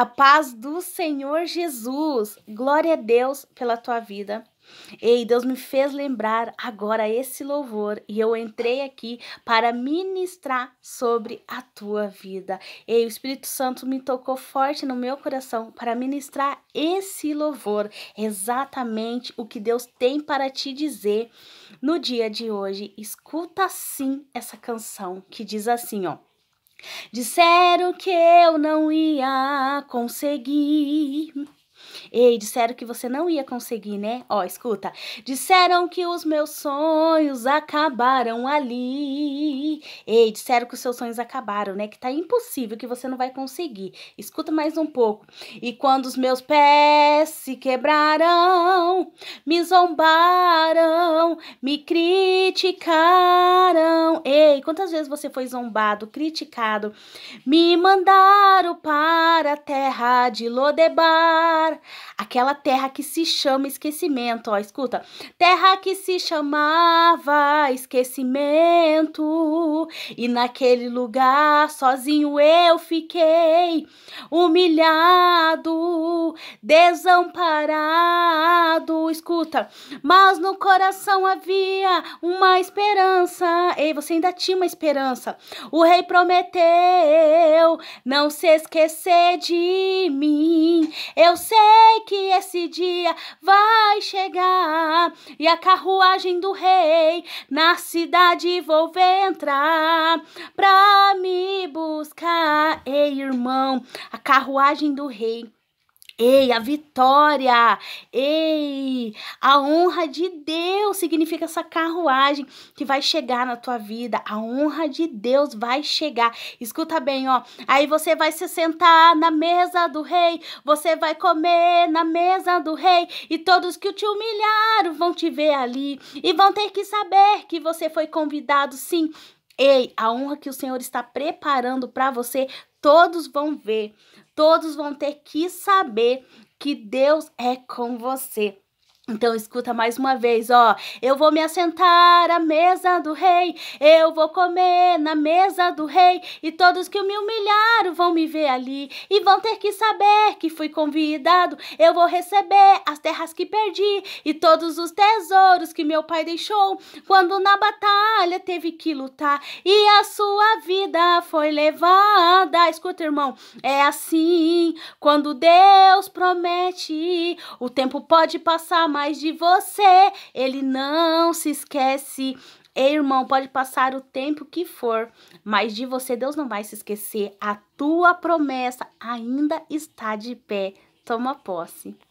A paz do Senhor Jesus. Glória a Deus pela tua vida. Ei, Deus me fez lembrar agora esse louvor e eu entrei aqui para ministrar sobre a tua vida. Ei, o Espírito Santo me tocou forte no meu coração para ministrar esse louvor, exatamente o que Deus tem para te dizer no dia de hoje. Escuta sim essa canção que diz assim, ó: Disseram que eu não ia conseguir. Ei, disseram que você não ia conseguir, né? Ó, escuta. Disseram que os meus sonhos acabaram ali. Ei, disseram que os seus sonhos acabaram, né? Que tá impossível, que você não vai conseguir. Escuta mais um pouco. E quando os meus pés se quebraram, me zombaram, me criticaram. Ei, quantas vezes você foi zombado, criticado? Me mandaram para a terra de Lodebar lugar, aquela terra que se chama esquecimento, ó, escuta. Terra que se chamava esquecimento, e naquele lugar sozinho eu fiquei, humilhado, desamparado, escuta. Mas no coração havia uma esperança. Ei, você ainda tinha uma esperança. O rei prometeu não se esquecer de mim. Eu sei que esse dia vai chegar e a carruagem do rei na cidade vou entrar pra me buscar. Ei, irmão, a carruagem do rei Ei, a vitória! Ei, a honra de Deus significa essa carruagem que vai chegar na tua vida. A honra de Deus vai chegar. Escuta bem, ó. Aí você vai se sentar na mesa do rei, você vai comer na mesa do rei, e todos que te humilharam vão te ver ali e vão ter que saber que você foi convidado, sim, Ei, a honra que o Senhor está preparando para você, todos vão ver, todos vão ter que saber que Deus é com você. Então escuta mais uma vez, ó. Eu vou me assentar à mesa do rei, eu vou comer na mesa do rei, e todos que me humilharam vão me ver ali e vão ter que saber que fui convidado. Eu vou receber as terras que perdi e todos os tesouros que meu pai deixou quando na batalha teve que lutar, e a sua foi levada. Escuta, irmão, é assim. Quando Deus promete, o tempo pode passar mais de você, ele não se esquece. Ei, irmão, pode passar o tempo que for, mas de você Deus não vai se esquecer. A tua promessa ainda está de pé. Toma posse.